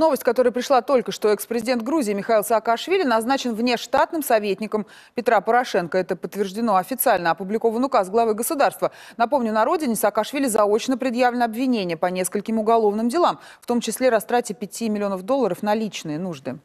Новость, которая пришла только что, экс-президент Грузии Михаил Саакашвили назначен внештатным советником Петра Порошенко. Это подтверждено официально. Опубликован указ главы государства. Напомню, на родине Саакашвили заочно предъявлено обвинение по нескольким уголовным делам, в том числе растрате 5 миллионов долларов на личные нужды.